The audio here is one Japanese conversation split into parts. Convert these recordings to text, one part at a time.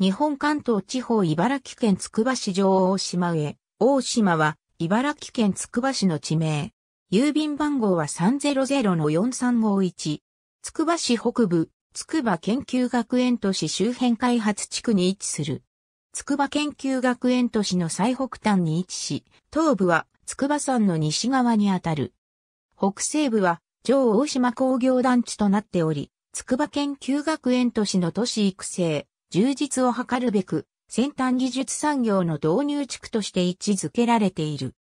日本関東地方茨城県つくば市上大島へ。大島は茨城県つくば市の地名。郵便番号は300-4351。つくば市北部、つくば研究学園都市周辺開発地区に位置する。つくば研究学園都市の最北端に位置し、東部はつくば山の西側にあたる。北西部は上大島工業団地となっており、つくば研究学園都市の都市育成、充実を図るべく、先端技術産業の導入地区として位置づけられている。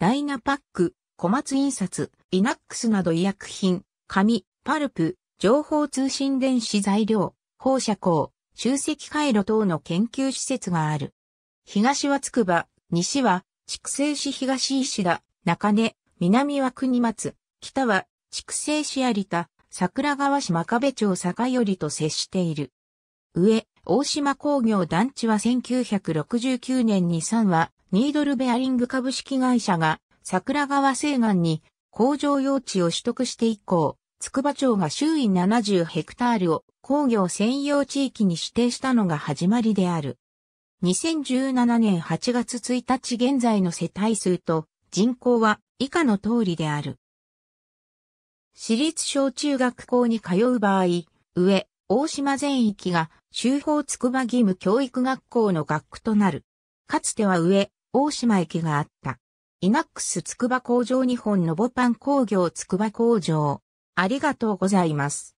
ダイナパック、小松印刷、イナックスなど医薬品、紙、パルプ、情報通信電子材料、放射光、集積回路等の研究施設がある。東は筑波、西は筑西市東石田、中根、南は国松、北は筑西市有田、桜川市真壁町坂寄りと接している。上、大島工業団地は1969年に3は、ニードルベアリング株式会社が桜川西岸に工場用地を取得して以降、筑波町が周囲70ヘクタールを工業専用地域に指定したのが始まりである。2017年8月1日現在の世帯数と人口は以下の通りである。私立小中学校に通う場合、上、大島全域が修法筑波義務教育学校の学区となる。かつては上、大島駅があった。イナックス筑波工場日本のボパン工業筑波工場。ありがとうございます。